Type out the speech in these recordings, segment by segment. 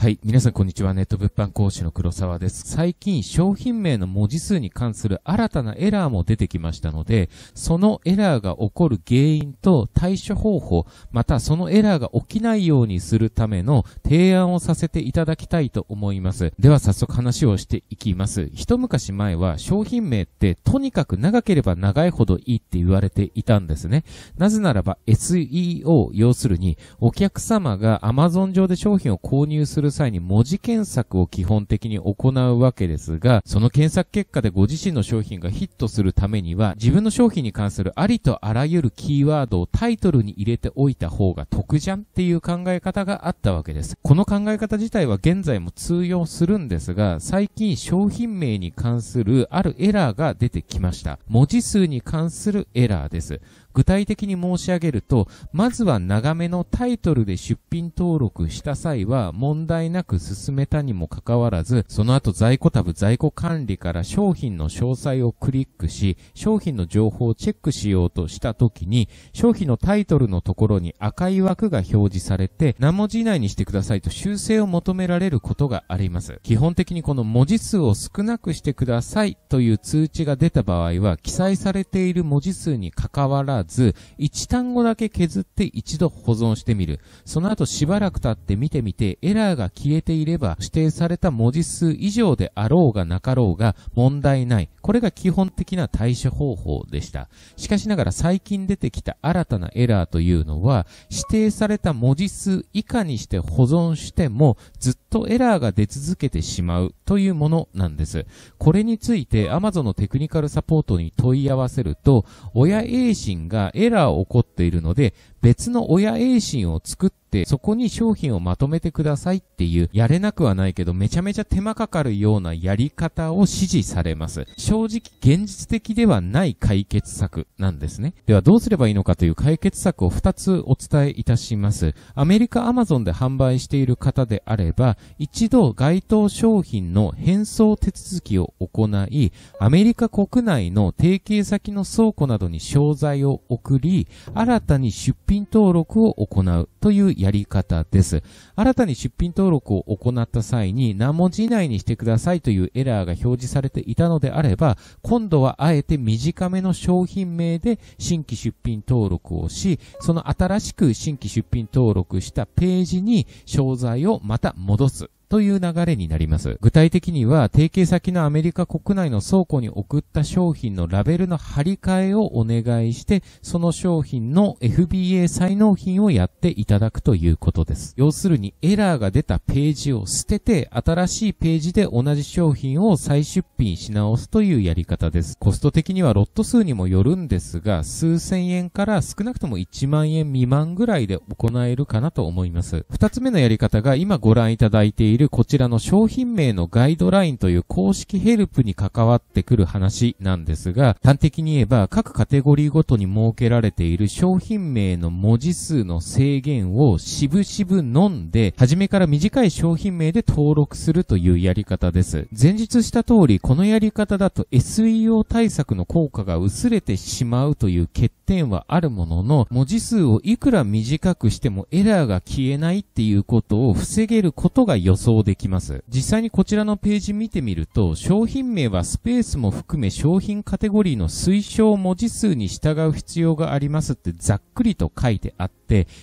はい。皆さん、こんにちは。ネット物販講師の黒沢です。最近、商品名の文字数に関する新たなエラーも出てきましたので、そのエラーが起こる原因と対処方法、またそのエラーが起きないようにするための提案をさせていただきたいと思います。では、早速話をしていきます。一昔前は、商品名ってとにかく長ければ長いほどいいって言われていたんですね。なぜならば、SEO、要するに、お客様が Amazon 上で商品を購入するる際に文字検索を基本的に行うわけですが、その検索結果でご自身の商品がヒットするためには、自分の商品に関するありとあらゆるキーワードをタイトルに入れておいた方が得じゃんっていう考え方があったわけです。この考え方自体は現在も通用するんですが、最近商品名に関するあるエラーが出てきました。文字数に関するエラーです。具体的に申し上げると、まずは長めのタイトルで出品登録した際は問題なく進めたにもかかわらず、その後在庫タブ在庫管理から商品の詳細をクリックし、商品の情報をチェックしようとした時に、商品のタイトルのところに赤い枠が表示されて、何文字以内にしてくださいと修正を求められることがあります。基本的にこの文字数を少なくしてくださいという通知が出た場合は、記載されている文字数に関わらず、ず、一単語だけ削って一度保存してみる。その後しばらく経って見てみて、エラーが消えていれば、指定された文字数以上であろうがなかろうが問題ない。これが基本的な対処方法でした。しかしながら最近出てきた新たなエラーというのは、指定された文字数以下にして保存しても、ずっとエラーが出続けてしまうというものなんです。これについて Amazon のテクニカルサポートに問い合わせると、親 A 信がエラーを起こっているので、別の親 A 信を作って、そこに商品をまとめてくださいっていう、やれなくはないけど、めちゃめちゃ手間かかるようなやり方を指示されます。正直、現実的ではない解決策なんですね。では、どうすればいいのかという解決策を2つお伝えいたします。アメリカアマゾンで販売している方であれば、一度該当商品の返送手続きを行い、アメリカ国内の提携先の倉庫などに商材を送り、新たに出品登録を行う。というやり方です。新たに出品登録を行った際に何文字以内にしてくださいというエラーが表示されていたのであれば、今度はあえて短めの商品名で新規出品登録をし、その新しく新規出品登録したページに商材をまた戻すという流れになります。具体的には、提携先のアメリカ国内の倉庫に送った商品のラベルの貼り替えをお願いして、その商品の FBA 再納品をやっていただくということです。要するに、エラーが出たページを捨てて、新しいページで同じ商品を再出品し直すというやり方です。コスト的にはロット数にもよるんですが、数千円から少なくとも1万円未満ぐらいで行えるかなと思います。二つ目のやり方が今ご覧いただいているるこちらの商品名のガイドラインという公式ヘルプに関わってくる話なんですが、端的に言えば各カテゴリーごとに設けられている商品名の文字数の制限をしぶしぶ飲んで、初めから短い商品名で登録するというやり方です。前述した通り、このやり方だと SEO 対策の効果が薄れてしまうという欠点はあるものの、文字数をいくら短くしてもエラーが消えないっていうことを防げることが予想できます。実際にこちらのページ見てみると、商品名はスペースも含め商品カテゴリーの推奨文字数に従う必要がありますってざっくりと書いてあって、、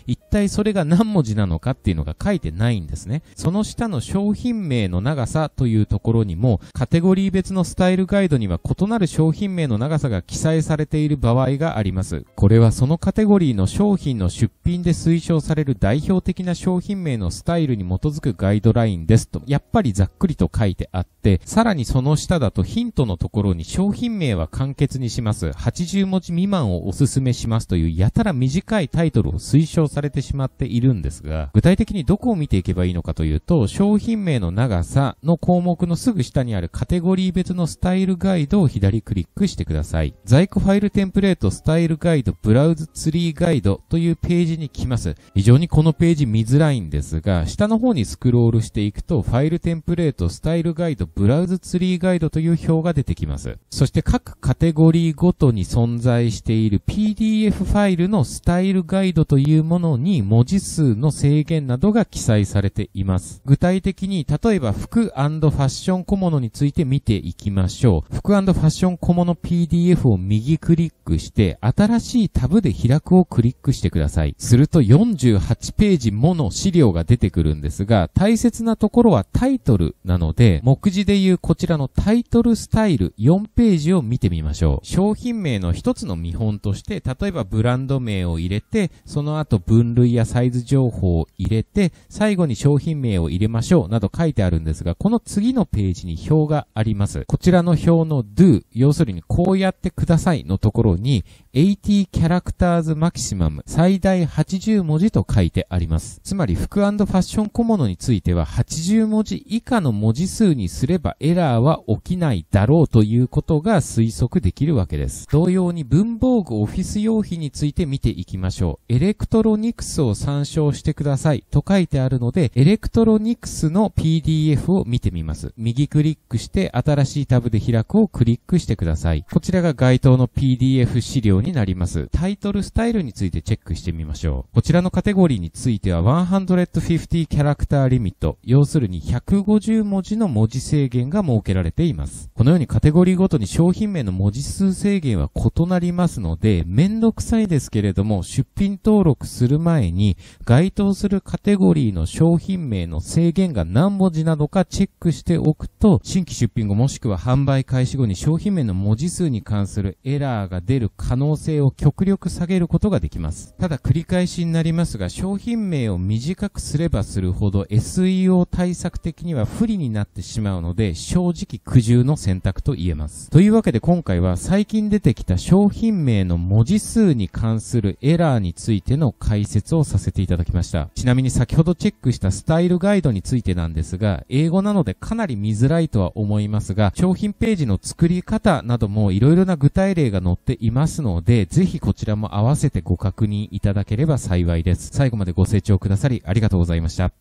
一体それが何文字なのかっていうのが書いてないんですね。その下の商品名の長さというところにも、カテゴリー別のスタイルガイドには異なる商品名の長さが記載されている場合があります。これはそのカテゴリーの商品の出品で推奨される代表的な商品名のスタイルに基づくガイドラインですと、やっぱりざっくりと書いてあって、さらにその下だとヒントのところに商品名は簡潔にします。80文字未満をおすすめしますというやたら短いタイトルを推推奨されてしまっているんですが、具体的にどこを見ていけばいいのかというと、商品名の長さの項目のすぐ下にあるカテゴリー別のスタイルガイドを左クリックしてください。在庫ファイルテンプレートスタイルガイドブラウズツリーガイドというページに来ます。非常にこのページ見づらいんですが、下の方にスクロールしていくと、ファイルテンプレートスタイルガイドブラウズツリーガイドという表が出てきます。そして各カテゴリーごとに存在している PDF ファイルのスタイルガイドといういうものに文字数の制限などが記載されています。具体的に、例えば服ファッション小物について見ていきましょう。服ファッション小物 PDF を右クリックして、新しいタブで開くをクリックしてください。すると48ページもの資料が出てくるんですが、大切なところはタイトルなので、目次でいうこちらのタイトルスタイル4ページを見てみましょう。商品名の一つの見本として、例えばブランド名を入れて、そのの後分類やサイズ情報を入れて、最後に商品名を入れましょうなど書いてあるんですが、この次のページに表があります。こちらの表の do、要するにこうやってくださいのところに、80 a t キャラクターズマキシマム最大80文字と書いてあります。つまり服ファッション小物については80文字以下の文字数にすればエラーは起きないだろうということが推測できるわけです。同様に文房具オフィス用品について見ていきましょう。エレククトロニクスを参照してくださいと書いてあるので、エレクトロニクスの PDF を見てみます。右クリックして新しいタブで開くをクリックしてください。こちらが該当の PDF 資料になります。タイトルスタイルについてチェックしてみましょう。こちらのカテゴリーについては150キャラクターリミット、要するに150文字の文字制限が設けられています。このようにカテゴリーごとに商品名の文字数制限は異なりますので、めんどくさいですけれども、出品登録登録する前に、該当するカテゴリーの商品名の制限が何文字などかチェックしておくと、新規出品後もしくは販売開始後に商品名の文字数に関するエラーが出る可能性を極力下げることができます。ただ繰り返しになりますが、商品名を短くすればするほど SEO 対策的には不利になってしまうので、正直苦渋の選択と言えます。というわけで今回は最近出てきた商品名の文字数に関するエラーについてでの解説をさせていただきました。ちなみに先ほどチェックしたスタイルガイドについてなんですが、英語なのでかなり見づらいとは思いますが、商品ページの作り方なども色々な具体例が載っていますので、ぜひこちらも合わせてご確認いただければ幸いです。最後までご清聴くださりありがとうございました。